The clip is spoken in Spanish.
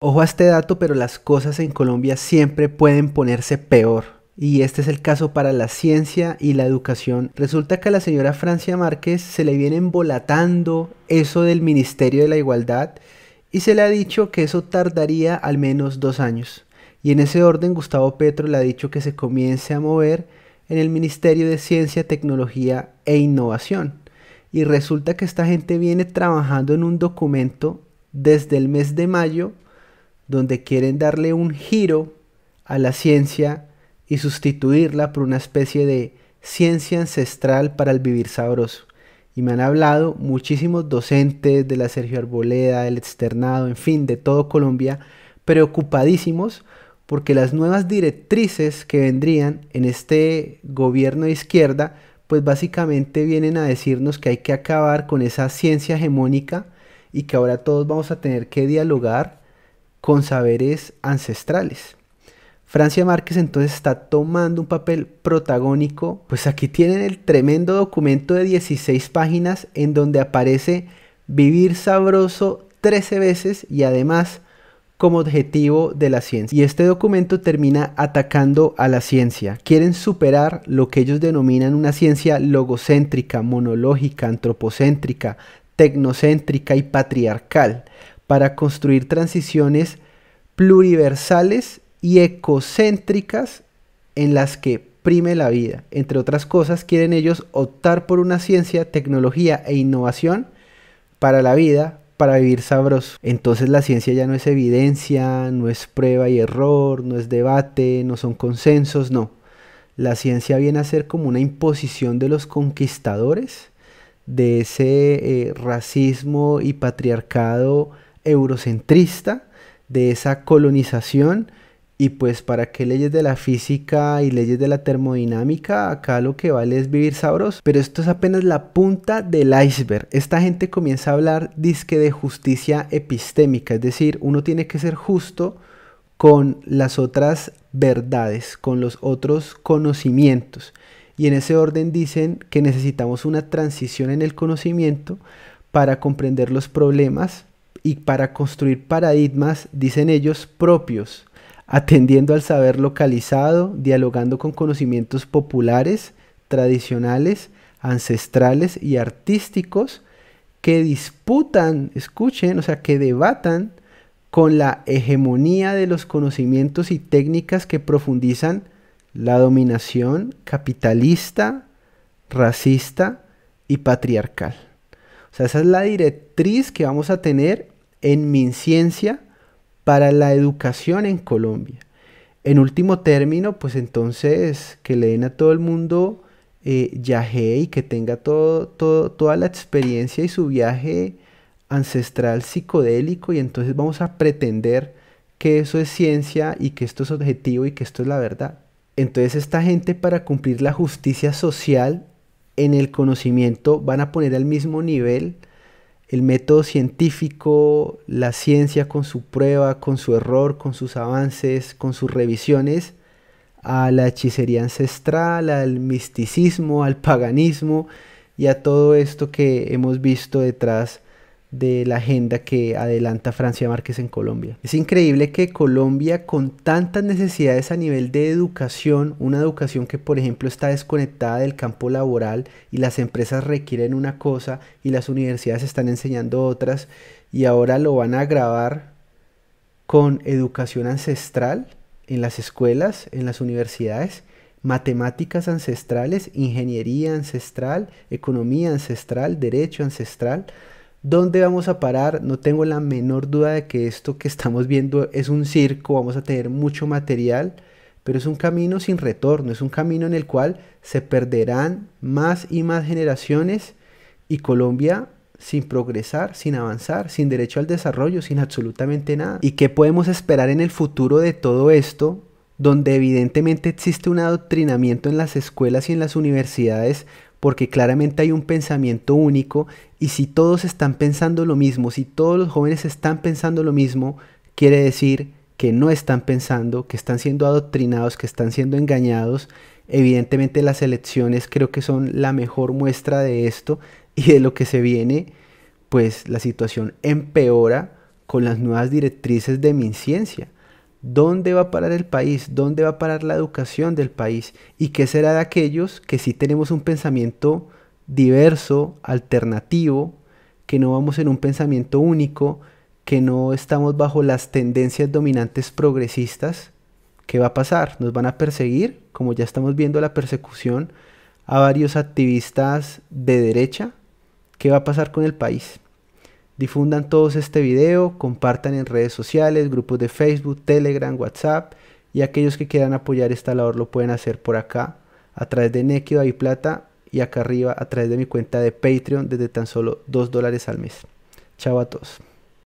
Ojo a este dato, pero las cosas en Colombia siempre pueden ponerse peor y este es el caso para la ciencia y la educación. Resulta que a la señora Francia Márquez se le viene embolatando eso del Ministerio de la Igualdad y se le ha dicho que eso tardaría al menos dos años. Y en ese orden Gustavo Petro le ha dicho que se comience a mover en el Ministerio de Ciencia, Tecnología e Innovación. Y resulta que esta gente viene trabajando en un documento desde el mes de mayo donde quieren darle un giro a la ciencia y sustituirla por una especie de ciencia ancestral para el vivir sabroso. Y me han hablado muchísimos docentes de la Sergio Arboleda, del externado, en fin, de todo Colombia, preocupadísimos porque las nuevas directrices que vendrían en este gobierno de izquierda, pues básicamente vienen a decirnos que hay que acabar con esa ciencia hegemónica y que ahora todos vamos a tener que dialogar con saberes ancestrales. Francia Márquez entonces está tomando un papel protagónico. Pues aquí tienen el tremendo documento de 16 páginas en donde aparece vivir sabroso 13 veces y además como objetivo de la ciencia. Y este documento termina atacando a la ciencia. Quieren superar lo que ellos denominan una ciencia logocéntrica, monológica, antropocéntrica, tecnocéntrica y patriarcal para construir transiciones pluriversales y ecocéntricas en las que prime la vida. Entre otras cosas, quieren ellos optar por una ciencia, tecnología e innovación para la vida, para vivir sabroso. Entonces la ciencia ya no es evidencia, no es prueba y error, no es debate, no son consensos, no. La ciencia viene a ser como una imposición de los conquistadores, de ese eh, racismo y patriarcado eurocentrista, de esa colonización. Y pues para qué leyes de la física y leyes de la termodinámica, acá lo que vale es vivir sabroso. Pero esto es apenas la punta del iceberg. Esta gente comienza a hablar disque de justicia epistémica, es decir, uno tiene que ser justo con las otras verdades, con los otros conocimientos. Y en ese orden dicen que necesitamos una transición en el conocimiento para comprender los problemas y para construir paradigmas, dicen ellos, propios, atendiendo al saber localizado, dialogando con conocimientos populares, tradicionales, ancestrales y artísticos que disputan, escuchen, o sea, que debatan con la hegemonía de los conocimientos y técnicas que profundizan la dominación capitalista, racista y patriarcal esa es la directriz que vamos a tener en MinCiencia para la educación en Colombia. En último término, pues entonces que le den a todo el mundo eh, y que tenga toda la experiencia y su viaje ancestral psicodélico y entonces vamos a pretender que eso es ciencia y que esto es objetivo y que esto es la verdad. Entonces esta gente para cumplir la justicia social en el conocimiento van a poner al mismo nivel el método científico, la ciencia con su prueba, con su error, con sus avances, con sus revisiones, a la hechicería ancestral, al misticismo, al paganismo y a todo esto que hemos visto detrás de la agenda que adelanta Francia Márquez en Colombia. Es increíble que Colombia con tantas necesidades a nivel de educación, una educación que por ejemplo está desconectada del campo laboral y las empresas requieren una cosa y las universidades están enseñando otras y ahora lo van a grabar con educación ancestral en las escuelas, en las universidades, matemáticas ancestrales, ingeniería ancestral, economía ancestral, derecho ancestral. ¿Dónde vamos a parar? No tengo la menor duda de que esto que estamos viendo es un circo, vamos a tener mucho material, pero es un camino sin retorno, es un camino en el cual se perderán más y más generaciones y Colombia sin progresar, sin avanzar, sin derecho al desarrollo, sin absolutamente nada. ¿Y qué podemos esperar en el futuro de todo esto? donde evidentemente existe un adoctrinamiento en las escuelas y en las universidades porque claramente hay un pensamiento único y si todos están pensando lo mismo, si todos los jóvenes están pensando lo mismo, quiere decir que no están pensando, que están siendo adoctrinados, que están siendo engañados. Evidentemente las elecciones creo que son la mejor muestra de esto y de lo que se viene, pues la situación empeora con las nuevas directrices de mi ciencia. ¿Dónde va a parar el país? ¿Dónde va a parar la educación del país? ¿Y qué será de aquellos que sí tenemos un pensamiento diverso, alternativo, que no vamos en un pensamiento único, que no estamos bajo las tendencias dominantes progresistas? ¿Qué va a pasar? ¿Nos van a perseguir? Como ya estamos viendo la persecución a varios activistas de derecha. ¿Qué va a pasar con el país? Difundan todos este video, compartan en redes sociales, grupos de Facebook, Telegram, WhatsApp y aquellos que quieran apoyar esta labor lo pueden hacer por acá a través de Nequi y Plata y acá arriba a través de mi cuenta de Patreon desde tan solo 2 dólares al mes. Chao a todos.